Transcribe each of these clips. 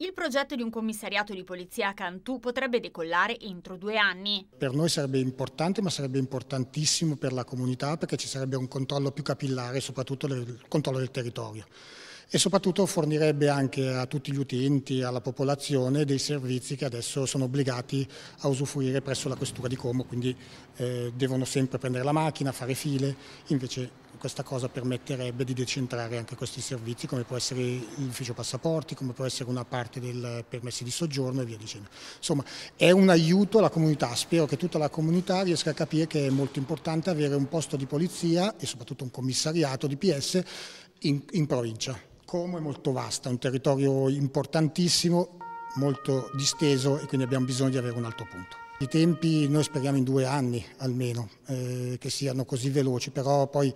Il progetto di un commissariato di polizia a Cantù potrebbe decollare entro due anni. Per noi sarebbe importante, ma sarebbe importantissimo per la comunità perché ci sarebbe un controllo più capillare, soprattutto del controllo del territorio e soprattutto fornirebbe anche a tutti gli utenti, alla popolazione, dei servizi che adesso sono obbligati a usufruire presso la Questura di Como, quindi eh, devono sempre prendere la macchina, fare file, invece questa cosa permetterebbe di decentrare anche questi servizi come può essere l'ufficio passaporti, come può essere una parte del permessi di soggiorno e via dicendo. Insomma è un aiuto alla comunità, spero che tutta la comunità riesca a capire che è molto importante avere un posto di polizia e soprattutto un commissariato di PS in, in provincia. Como è molto vasta, è un territorio importantissimo, molto disteso e quindi abbiamo bisogno di avere un altro punto. I tempi noi speriamo in due anni almeno, eh, che siano così veloci, però poi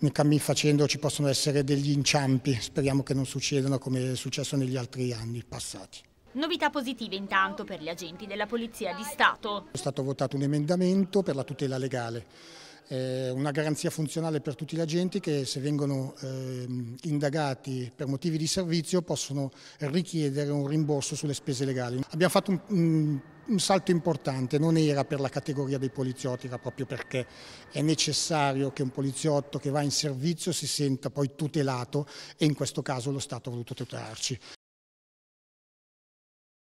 nel cammin facendo ci possono essere degli inciampi, speriamo che non succedano come è successo negli altri anni passati. Novità positive intanto per gli agenti della Polizia di Stato. È stato votato un emendamento per la tutela legale eh, una garanzia funzionale per tutti gli agenti che se vengono eh, indagati per motivi di servizio possono richiedere un rimborso sulle spese legali. Abbiamo fatto un, un, un salto importante, non era per la categoria dei poliziotti, era proprio perché è necessario che un poliziotto che va in servizio si senta poi tutelato e in questo caso lo Stato ha voluto tutelarci.